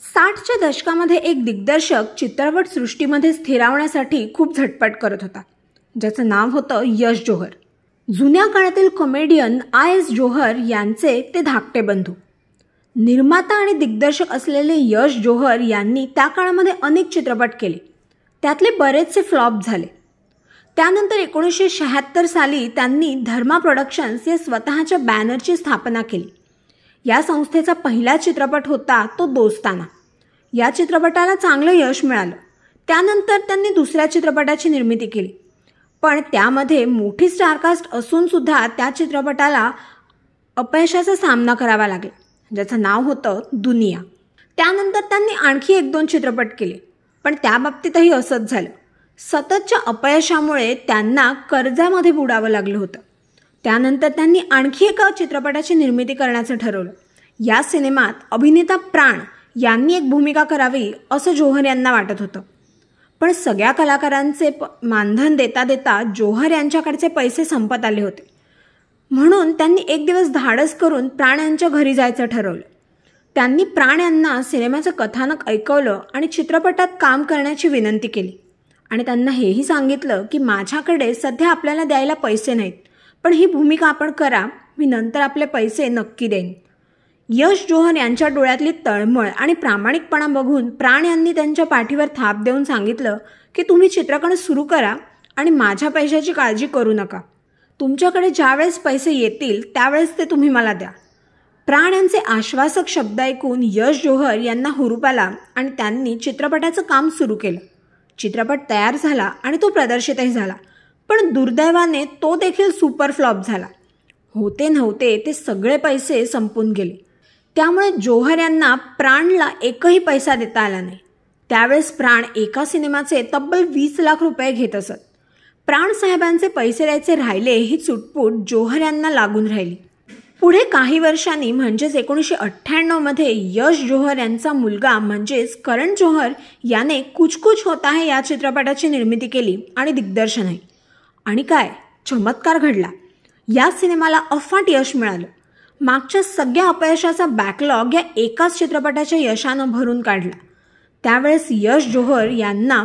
साठच्या दशकामध्ये एक दिग्दर्शक चित्रपट सृष्टीमध्ये स्थिरावण्यासाठी खूप झटपट करत होता ज्याचं नाव होतं यश जोहर जुन्या काळातील कॉमेडियन आय एस जोहर यांचे ते धाकटे बंधू निर्माता आणि दिग्दर्शक असलेले यश जोहर यांनी त्या काळामध्ये अनेक चित्रपट केले त्यातले बरेचसे फ्लॉप झाले त्यानंतर एकोणीसशे शहात्तर साली त्यांनी धर्मा प्रोडक्शन्स या स्वतःच्या बॅनरची स्थापना केली या संस्थेचा पहिला चित्रपट होता तो दोस्ताना या चित्रपटाला चांगलं यश मिळालं त्यानंतर त्यांनी दुसऱ्या चित्रपटाची निर्मिती केली पण त्यामध्ये मोठी स्टारकास्ट असूनसुद्धा त्या चित्रपटाला अपयशाचा सामना करावा लागेल ज्याचं नाव होतं दुनिया त्यानंतर त्यांनी आणखी एक दोन चित्रपट केले पण त्याबाबतीतही असंच झालं सततच्या अपयशामुळे त्यांना कर्जामध्ये बुडावं लागलं होतं त्यानंतर त्यांनी आणखी एका चित्रपटाची निर्मिती करण्याचं ठरवलं या सिनेमात अभिनेता प्राण यांनी एक भूमिका करावी असं जोहर यांना वाटत होतं पण सगळ्या कलाकारांचे प मानधन देता देता जोहर यांच्याकडचे पैसे संपत आले होते म्हणून त्यांनी एक दिवस धाडस करून प्राण यांच्या घरी जायचं ठरवलं त्यांनी प्राण यांना सिनेमाचं कथानक ऐकवलं आणि चित्रपटात काम करण्याची विनंती केली आणि त्यांना हेही सांगितलं की माझ्याकडे सध्या आपल्याला द्यायला पैसे नाहीत पण ही भूमिका आपण करा मी नंतर आपले पैसे नक्की देईन यश जोहन यांच्या डोळ्यातली तळमळ आणि प्रामाणिकपणा बघून प्राण यांनी त्यांच्या पाठीवर थाप देऊन सांगितलं की तुम्ही चित्रकण सुरू करा आणि माझ्या पैशाची काळजी करू नका तुमच्याकडे ज्यावेळेस पैसे येतील त्यावेळेस ते तुम्ही मला द्या प्राण यांचे आश्वासक शब्द ऐकून यश जोहर यांना हुरूप आला आणि त्यांनी चित्रपटाचं काम सुरू केलं चित्रपट तयार झाला आणि तो प्रदर्शितही झाला पण दुर्दैवाने तो देखील सुपर फ्लॉप झाला होते नव्हते ते सगळे पैसे संपून गेले त्यामुळे जोहर यांना प्राणला एकही पैसा देता आला नाही त्यावेळेस प्राण एका सिनेमाचे तब्बल वीस लाख रुपये घेत असत प्राण साहेबांचे पैसे द्यायचे राहिले ही चुटपूट जोहर यांना लागून राहिली पुढे काही वर्षांनी म्हणजेच एकोणीसशे मध्ये यश जोहर यांचा मुलगा म्हणजेच करण जोहर याने कुछ कुछ होता है या चित्रपटाची निर्मिती केली आणि दिग्दर्शनही आणि काय चमत्कार घडला या सिनेमाला अफाट यश मिळालं मागच्या सगळ्या अपयशाचा बॅकलॉग या एकाच चित्रपटाच्या यशानं भरून काढला त्यावेळेस यश जोहर यांना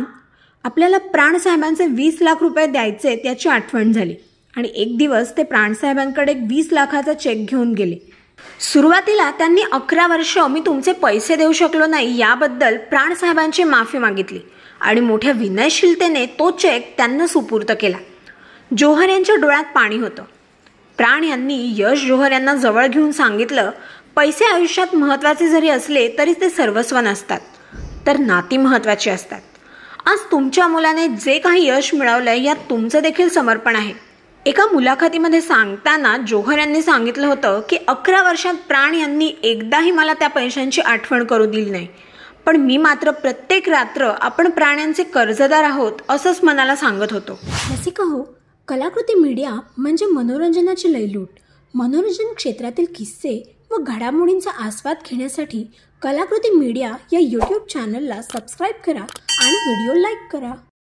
आपल्याला प्राणसाहेबांचे वीस लाख रुपये द्यायचे त्याची आठवण झाली आणि एक दिवस ते प्राणसाहेबांकडे वीस लाखाचा चेक घेऊन गेले सुरुवातीला त्यांनी अकरा वर्ष मी तुमचे पैसे देऊ शकलो नाही याबद्दल प्राणसाहेबांची माफी मागितली आणि मोठ्या विनयशीलतेने तो चेक त्यांना सुपूर्त केला जोहर यांच्या डोळ्यात पाणी होतं प्राण यांनी यश जोहर यांना जवळ घेऊन सांगितलं पैसे आयुष्यात महत्त्वाचे जरी असले तरी ते सर्वस्व नसतात तर नाती महत्त्वाची असतात आज तुमच्या मुलाने जे काही यश मिळवलंय यात तुमचं देखील समर्पण आहे एका मुलाखतीमध्ये सांगताना जोहर यांनी सांगितलं होतं की अकरा वर्षात प्राण यांनी एकदाही मला त्या पैशांची आठवण करू दिली नाही पण मी मात्र प्रत्येक रात्र आपण प्राण्यांचे कर्जदार आहोत असंच मनाला सांगत होतो रसिका हो कलाकृती मीडिया म्हणजे मनोरंजनाची लयलूट मनोरंजन क्षेत्रातील किस्से व घडामोडींचा आस्वाद घेण्यासाठी कलाकृती मीडिया या यूट्यूब चॅनलला सबस्क्राईब करा आणि व्हिडिओ लाईक करा